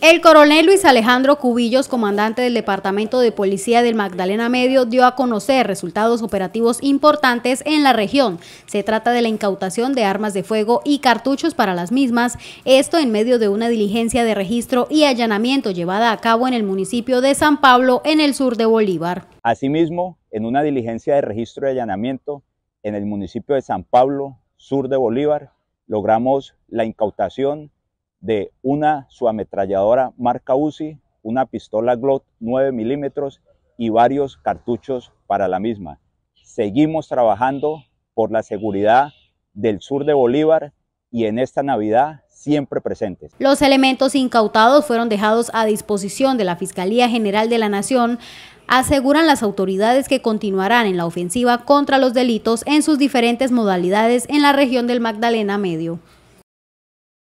El coronel Luis Alejandro Cubillos, comandante del Departamento de Policía del Magdalena Medio, dio a conocer resultados operativos importantes en la región. Se trata de la incautación de armas de fuego y cartuchos para las mismas, esto en medio de una diligencia de registro y allanamiento llevada a cabo en el municipio de San Pablo, en el sur de Bolívar. Asimismo, en una diligencia de registro y allanamiento en el municipio de San Pablo, sur de Bolívar, logramos la incautación de una su marca UCI, una pistola GLOT 9 milímetros y varios cartuchos para la misma. Seguimos trabajando por la seguridad del sur de Bolívar y en esta Navidad siempre presentes. Los elementos incautados fueron dejados a disposición de la Fiscalía General de la Nación aseguran las autoridades que continuarán en la ofensiva contra los delitos en sus diferentes modalidades en la región del Magdalena Medio.